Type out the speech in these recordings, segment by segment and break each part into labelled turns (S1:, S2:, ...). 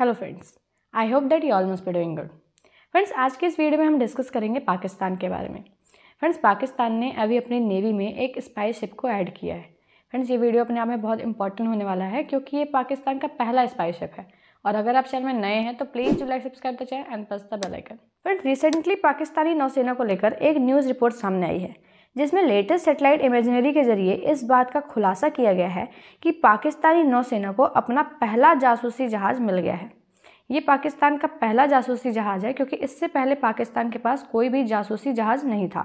S1: hello friends I hope that you almost be doing good friends आज के इस video में हम डिस्कस करेंगे पाकिस्तान के बारे में फ्रेंड्स पाकिस्तान ने अभी अपनी नेवी में एक स्पाई शिप को ऐड किया है फ्रेंड्स ये वीडियो अपने आप में बहुत इंपॉर्टेंट होने वाला है क्योंकि ये पाकिस्तान का पहला स्पाई शिप है और अगर आप चैनल में नए हैं तो प्लीज़ जो like subscribe the channel and press the bell icon friends recently Pakistani नौसेना को लेकर एक न्यूज़ रिपोर्ट सामने आई है जिसमें लेटेस्ट सेटेलाइट इमेजनरी के जरिए इस बात का खुलासा किया गया है कि पाकिस्तानी नौसेना को अपना पहला जासूसी जहाज़ मिल गया है ये पाकिस्तान का पहला जासूसी जहाज़ है क्योंकि इससे पहले पाकिस्तान के पास कोई भी जासूसी जहाज़ नहीं था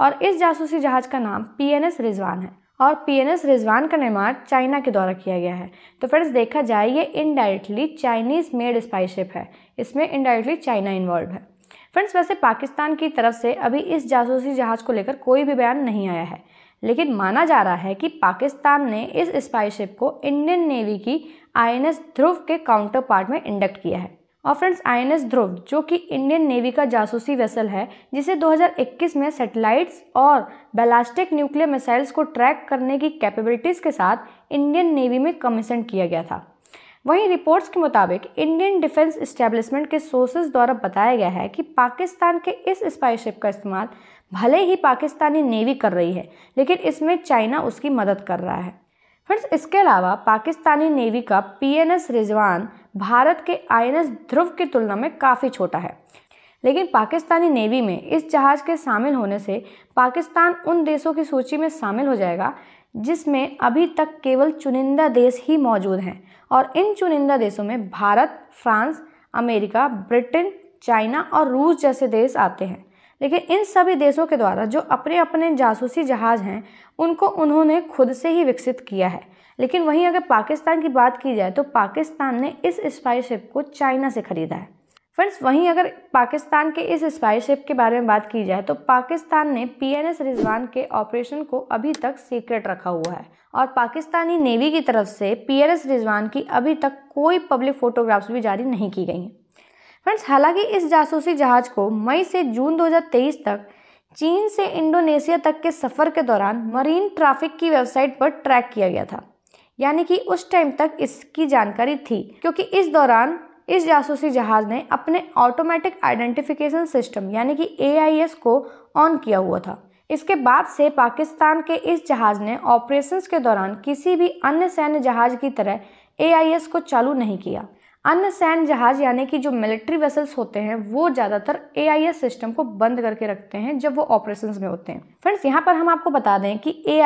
S1: और इस जासूसी जहाज़ का नाम पी एन एस रिजवान है और पी एन एस रिजवान का निर्माण चाइना के द्वारा किया गया है तो फ्रेंड्स देखा जाए ये indirectly Chinese made spy ship है इसमें इनडायरेक्टली चाइना इन्वॉल्व है फ्रेंड्स वैसे पाकिस्तान की तरफ से अभी इस जासूसी जहाज़ को लेकर कोई भी बयान नहीं आया है लेकिन माना जा रहा है कि पाकिस्तान ने इस स्पाईशिप को इंडियन नेवी की आईएनएस ध्रुव के काउंटर पार्ट में इंडक्ट किया है और फ्रेंड्स आईएनएस ध्रुव जो कि इंडियन नेवी का जासूसी वेसल है जिसे 2021 में सैटेलाइट्स और बैलास्टिक न्यूक्लियर मिसाइल्स को ट्रैक करने की कैपेबिलिटीज़ के साथ इंडियन नेवी में कमीशन किया गया था वहीं रिपोर्ट्स के मुताबिक इंडियन डिफेंस इस्टेब्लिशमेंट के सोर्सेज द्वारा बताया गया है कि पाकिस्तान के इस स्पाईशिप का इस्तेमाल भले ही पाकिस्तानी नेवी कर रही है लेकिन इसमें चाइना उसकी मदद कर रहा है फ्रेंड्स इसके अलावा पाकिस्तानी नेवी का P N S Rizwan Bharat के आई एन एस ध्रुव की तुलना में काफ़ी छोटा है लेकिन पाकिस्तानी नेवी में इस जहाज़ के शामिल होने से पाकिस्तान उन देशों की सूची में शामिल हो जाएगा जिसमें अभी तक केवल चुनिंदा देश ही मौजूद हैं और इन चुनिंदा देशों में Bharat France America Britain China और रूस जैसे देश आते हैं लेकिन इन सभी देशों के द्वारा जो अपने अपने जासूसी जहाज हैं उनको उन्होंने खुद से ही विकसित किया है लेकिन वहीं अगर पाकिस्तान की बात की जाए तो पाकिस्तान ने इस स्पाई शिप को चाइना से खरीदा है फ्रेंड्स वहीं अगर पाकिस्तान के इस स्पाईशिप के बारे में बात की जाए तो पाकिस्तान ने पीएनएस रिजवान के ऑपरेशन को अभी तक सीक्रेट रखा हुआ है और पाकिस्तानी नेवी की तरफ से पीएनएस रिजवान की अभी तक कोई पब्लिक फोटोग्राफ्स भी जारी नहीं की गई हैं फ्रेंड्स हालांकि इस जासूसी जहाज़ को मई से जून दो तक चीन से इंडोनेशिया तक के सफ़र के दौरान मरीन ट्रैफिक की वेबसाइट पर ट्रैक किया गया था यानी कि उस टाइम तक इसकी जानकारी थी क्योंकि इस दौरान इस जासूसी जहाज़ ने अपने ऑटोमेटिक आइडेंटिफिकेशन सिस्टम यानी कि ए को ऑन किया हुआ था इसके बाद से पाकिस्तान के इस जहाज़ ने ऑपरेशंस के दौरान किसी भी अन्य सैन्य जहाज़ की तरह ए को चालू नहीं किया अन्य सैन्य जहाज यानी कि जो मिलिट्री वेसल्स होते हैं वो ज़्यादातर ए सिस्टम को बंद करके रखते हैं जब वो ऑपरेशन में होते हैं फ्रेंड्स यहाँ पर हम आपको बता दें कि ए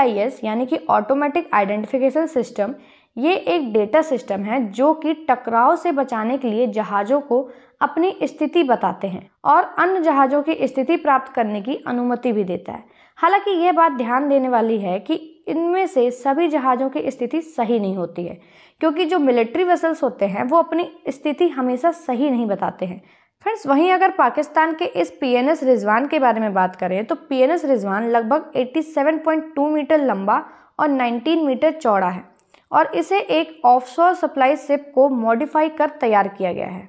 S1: यानी कि ऑटोमेटिक आइडेंटिफिकेशन सिस्टम ये एक डेटा सिस्टम है जो कि टकराव से बचाने के लिए जहाज़ों को अपनी स्थिति बताते हैं और अन्य जहाज़ों की स्थिति प्राप्त करने की अनुमति भी देता है हालांकि ये बात ध्यान देने वाली है कि इनमें से सभी जहाज़ों की स्थिति सही नहीं होती है क्योंकि जो मिलिट्री वेसल्स होते हैं वो अपनी स्थिति हमेशा सही नहीं बताते हैं फ्रेंड्स वहीं अगर पाकिस्तान के इस पी एन एस रिजवान के बारे में बात करें तो पी एन एस रिजवान लगभग 87.2 मीटर लंबा और 19 मीटर चौड़ा है और इसे एक ऑफशोर सप्लाई शिप को मॉडिफाई कर तैयार किया गया है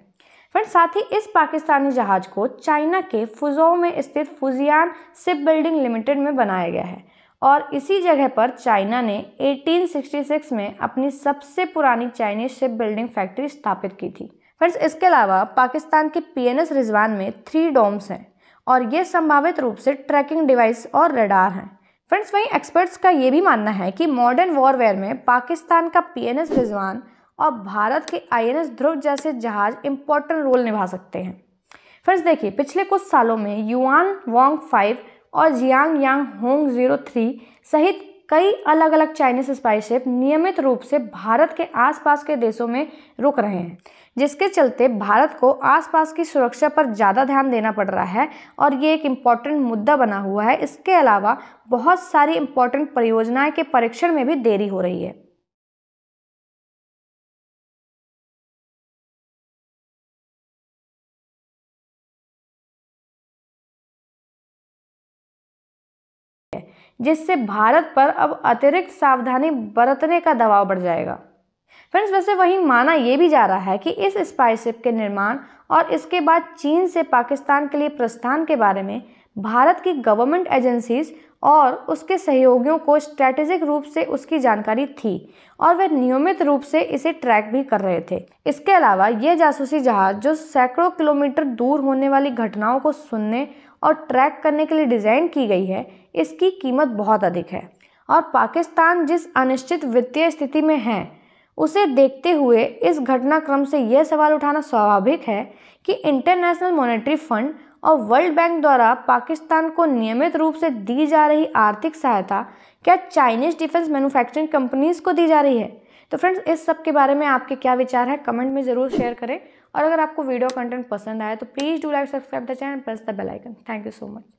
S1: फ्रेंड्स साथ ही इस पाकिस्तानी जहाज को चाइना के फुजो में स्थित फुजियान शिप बिल्डिंग लिमिटेड में बनाया गया है और इसी जगह पर चाइना ने 1866 में अपनी सबसे पुरानी चाइनीज शिप बिल्डिंग फैक्ट्री स्थापित की थी फ्रेंड्स इसके अलावा पाकिस्तान के पीएनएस रिजवान में थ्री डोम्स हैं और ये संभावित रूप से ट्रैकिंग डिवाइस और रडार हैं फ्रेंड्स वहीं एक्सपर्ट्स का ये भी मानना है कि मॉडर्न वॉरवेयर में पाकिस्तान का पीएनएस रिजवान और भारत के आईएनएस ध्रुव जैसे जहाज इम्पोर्टेंट रोल निभा सकते हैं फ्रेंड्स देखिए पिछले कुछ सालों में युआन वोंग फाइव और Xiang Yang Hong zero three सहित कई अलग अलग चाइनीज स्पाई शिप नियमित रूप से भारत के आसपास के देशों में रुक रहे हैं जिसके चलते भारत को आसपास की सुरक्षा पर ज़्यादा ध्यान देना पड़ रहा है और ये एक इम्पॉर्टेंट मुद्दा बना हुआ है इसके अलावा बहुत सारी इम्पॉर्टेंट परियोजनाएं के परीक्षण में भी देरी हो रही है है जिससे भारत पर अब अतिरिक्त सावधानी बरतने का दबाव बढ़ जाएगा फ्रेंड्स वैसे वहीं माना यह भी जा रहा है कि इस स्पाइसिप के निर्माण और इसके बाद चीन से पाकिस्तान के लिए प्रस्थान के बारे में भारत की गवर्नमेंट एजेंसीज और उसके सहयोगियों को स्ट्रेटेजिक रूप से उसकी जानकारी थी और वे नियमित रूप से इसे ट्रैक भी कर रहे थे इसके अलावा ये जासूसी जहाज जो सैकड़ों किलोमीटर दूर होने वाली घटनाओं को सुनने और ट्रैक करने के लिए डिज़ाइन की गई है इसकी कीमत बहुत अधिक है और पाकिस्तान जिस अनिश्चित वित्तीय स्थिति में है उसे देखते हुए इस घटनाक्रम से यह सवाल उठाना स्वाभाविक है कि इंटरनेशनल मॉनेटरी फंड और वर्ल्ड बैंक द्वारा पाकिस्तान को नियमित रूप से दी जा रही आर्थिक सहायता क्या चाइनीज डिफेंस मैन्युफैक्चरिंग कंपनीज को दी जा रही है तो फ्रेंड्स इस सब के बारे में आपके क्या विचार है कमेंट में ज़रूर शेयर करें और अगर आपको वीडियो कंटेंट पसंद आया तो please do like subscribe the channel press the bell icon thank you so much